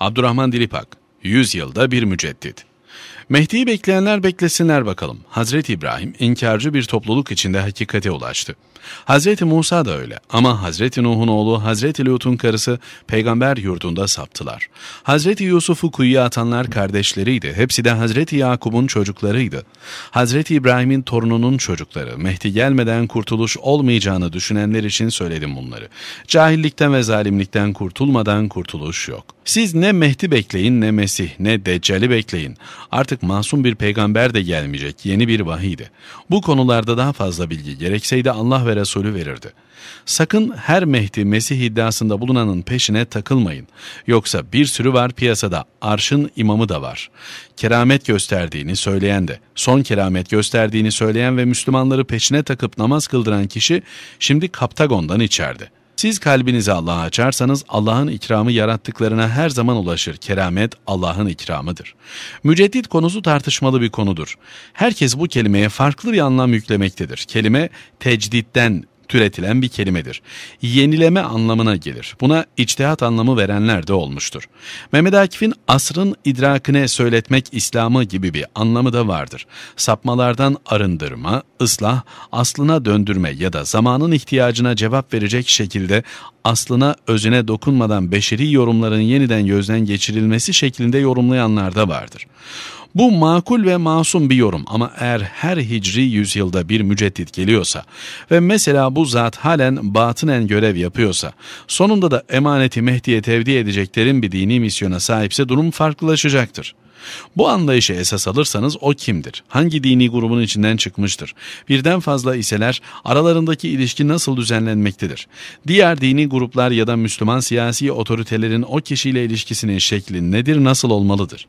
Abdurrahman Dilipak, Yüzyılda Bir Müceddit Mehdi'yi bekleyenler beklesinler bakalım. Hazreti İbrahim inkarcı bir topluluk içinde hakikate ulaştı. Hazreti Musa da öyle ama Hazreti Nuh'un oğlu Hazreti Lut'un karısı peygamber yurdunda saptılar. Hazreti Yusuf'u kuyuya atanlar kardeşleriydi. Hepsi de Hazreti Yakub'un çocuklarıydı. Hazreti İbrahim'in torununun çocukları. Mehdi gelmeden kurtuluş olmayacağını düşünenler için söyledim bunları. Cahillikten ve zalimlikten kurtulmadan kurtuluş yok. Siz ne Mehdi bekleyin ne Mesih ne Deccali bekleyin. Artık artık masum bir peygamber de gelmeyecek yeni bir vahiydi. Bu konularda daha fazla bilgi gerekseydi Allah ve Resulü verirdi. Sakın her Mehdi Mesih iddiasında bulunanın peşine takılmayın. Yoksa bir sürü var piyasada, arşın imamı da var. Keramet gösterdiğini söyleyen de, son keramet gösterdiğini söyleyen ve Müslümanları peşine takıp namaz kıldıran kişi şimdi Kaptagon'dan içerdi. Siz kalbinizi Allah'a açarsanız Allah'ın ikramı yarattıklarına her zaman ulaşır. Keramet Allah'ın ikramıdır. Müceddit konusu tartışmalı bir konudur. Herkes bu kelimeye farklı bir anlam yüklemektedir. Kelime tecditten türetilen bir kelimedir. Yenileme anlamına gelir. Buna içtihat anlamı verenler de olmuştur. Mehmet Akif'in asrın idrakine söyletmek İslam'ı gibi bir anlamı da vardır. Sapmalardan arındırma, ıslah, aslına döndürme ya da zamanın ihtiyacına cevap verecek şekilde aslına özüne dokunmadan beşeri yorumların yeniden gözden geçirilmesi şeklinde yorumlayanlar da vardır. Bu makul ve masum bir yorum ama eğer her hicri yüzyılda bir müceddit geliyorsa ve mesela bu zat halen batınen görev yapıyorsa, sonunda da emaneti Mehdi'ye tevdi edeceklerin bir dini misyona sahipse durum farklılaşacaktır. Bu anlayışı esas alırsanız o kimdir? Hangi dini grubun içinden çıkmıştır? Birden fazla iseler aralarındaki ilişki nasıl düzenlenmektedir? Diğer dini gruplar ya da Müslüman siyasi otoritelerin o kişiyle ilişkisinin şekli nedir, nasıl olmalıdır?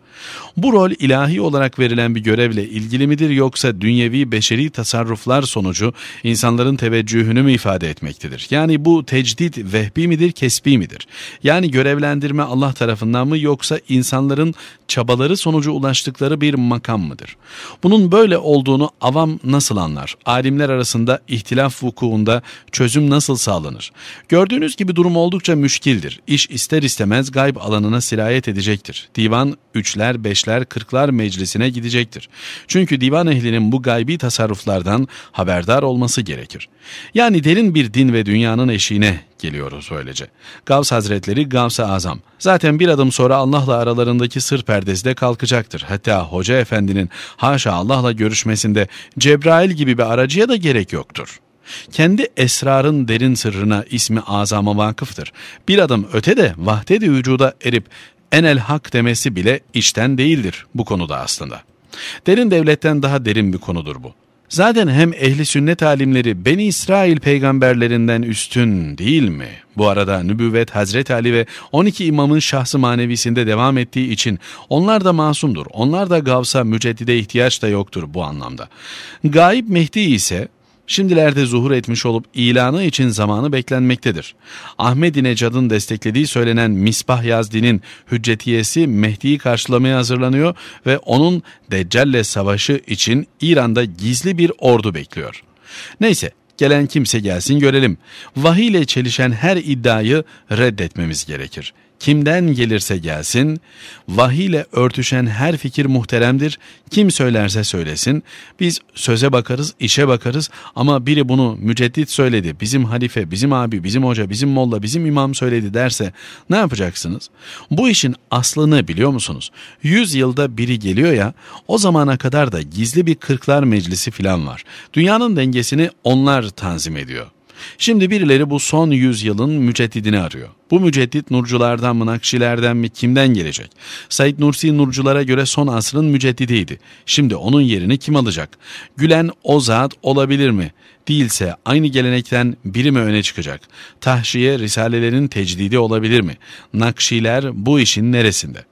Bu rol ilahi olarak verilen bir görevle ilgili midir yoksa dünyevi beşeri tasarruflar sonucu insanların teveccühünü mü ifade etmektedir? Yani bu tecdit vehbi midir, kesbi midir? Yani görevlendirme Allah tarafından mı yoksa insanların çabaları sonucu ulaştıkları bir makam mıdır? Bunun böyle olduğunu avam nasıl anlar? Alimler arasında ihtilaf vukuunda çözüm nasıl sağlanır? Gördüğünüz gibi durum oldukça müşkildir. İş ister istemez gayb alanına sirayet edecektir. Divan üçler, beşler, kırklar meclisine gidecektir. Çünkü divan ehlinin bu gaybi tasarruflardan haberdar olması gerekir. Yani derin bir din ve dünyanın eşiğine geliyoruz böylece. Gavs Hazretleri Gavs-ı Azam. Zaten bir adım sonra Allah'la aralarındaki sır perdesi de kalkacaktır. Hatta Hoca Efendi'nin haşa Allah'la görüşmesinde Cebrail gibi bir aracıya da gerek yoktur. Kendi esrarın derin sırrına ismi azama vakıftır. Bir adım öte de vahdedi vücuda erip enel hak demesi bile içten değildir bu konuda aslında. Derin devletten daha derin bir konudur bu. Zaten hem ehli sünnet alimleri Beni İsrail peygamberlerinden üstün değil mi? Bu arada nübüvvet Hazreti Ali ve 12 imamın şahsı manevisinde devam ettiği için onlar da masumdur. Onlar da Gavs'a müceddide ihtiyaç da yoktur bu anlamda. Gaib Mehdi ise şimdilerde zuhur etmiş olup ilanı için zamanı beklenmektedir. Ahmedi Necad'ın desteklediği söylenen Misbah Yazdi'nin hüccetiyesi Mehdi'yi karşılamaya hazırlanıyor ve onun Deccal'le savaşı için İran'da gizli bir ordu bekliyor. Neyse gelen kimse gelsin görelim. Vahiy ile çelişen her iddiayı reddetmemiz gerekir kimden gelirse gelsin, vahiyle örtüşen her fikir muhteremdir, kim söylerse söylesin, biz söze bakarız, işe bakarız ama biri bunu müceddit söyledi, bizim halife, bizim abi, bizim hoca, bizim molla, bizim imam söyledi derse ne yapacaksınız? Bu işin aslını biliyor musunuz? Yüz yılda biri geliyor ya, o zamana kadar da gizli bir kırklar meclisi filan var. Dünyanın dengesini onlar tanzim ediyor. Şimdi birileri bu son yüzyılın müceddidini arıyor. Bu müceddit Nurculardan mı, Nakşilerden mi, kimden gelecek? Said Nursi Nurculara göre son asrın müceddidiydi. Şimdi onun yerini kim alacak? Gülen o zat olabilir mi? Değilse aynı gelenekten biri mi öne çıkacak? Tahşiye risalelerin tecdidi olabilir mi? Nakşiler bu işin neresinde?''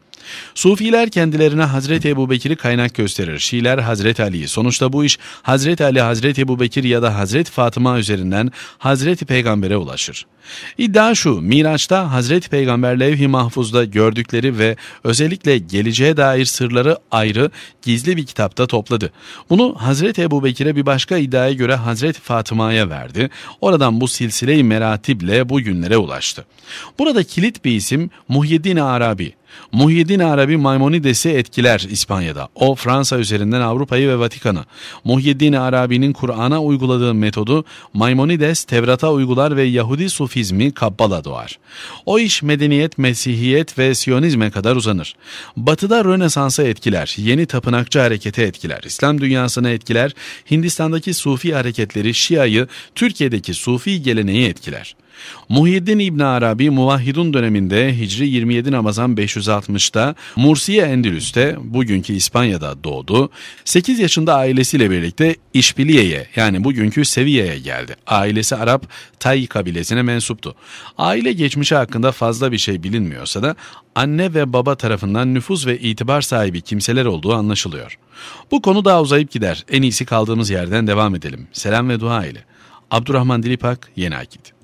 Sufiler kendilerine Hazreti Ebu Bekir'i kaynak gösterir. Şiiler Hazreti Ali'yi. Sonuçta bu iş Hazreti Ali, Hazreti Ebu Bekir ya da Hazreti Fatıma üzerinden Hazreti Peygamber'e ulaşır. İddia şu, Miraç'ta Hazreti Peygamber levh-i mahfuzda gördükleri ve özellikle geleceğe dair sırları ayrı, gizli bir kitapta topladı. Bunu Hazreti Ebu Bekir'e bir başka iddiaya göre Hazreti Fatıma'ya verdi. Oradan bu silsile-i meratible bu günlere ulaştı. Burada kilit bir isim Muhyiddin Arabi. Muhyiddin Arabi Maymonides'i etkiler İspanya'da. O Fransa üzerinden Avrupa'yı ve Vatikan'ı. Muhyiddin Arabi'nin Kur'an'a uyguladığı metodu Maymonides Tevrat'a uygular ve Yahudi Sufizmi Kabbala doğar. O iş medeniyet, mesihiyet ve Siyonizme kadar uzanır. Batı'da Rönesans'a etkiler, yeni tapınakçı harekete etkiler, İslam dünyasına etkiler, Hindistan'daki Sufi hareketleri Şia'yı, Türkiye'deki Sufi geleneği etkiler. Muhyiddin İbn Arabi Muvahhidun döneminde Hicri 27 Ramazan 560'ta Mursiye Endülüs'te bugünkü İspanya'da doğdu. 8 yaşında ailesiyle birlikte İşbiliye'ye yani bugünkü Seviye'ye geldi. Ailesi Arap Tay kabilesine mensuptu. Aile geçmişi hakkında fazla bir şey bilinmiyorsa da anne ve baba tarafından nüfuz ve itibar sahibi kimseler olduğu anlaşılıyor. Bu konu daha uzayıp gider. En iyisi kaldığımız yerden devam edelim. Selam ve dua ile. Abdurrahman Dilipak, Yeni Akit.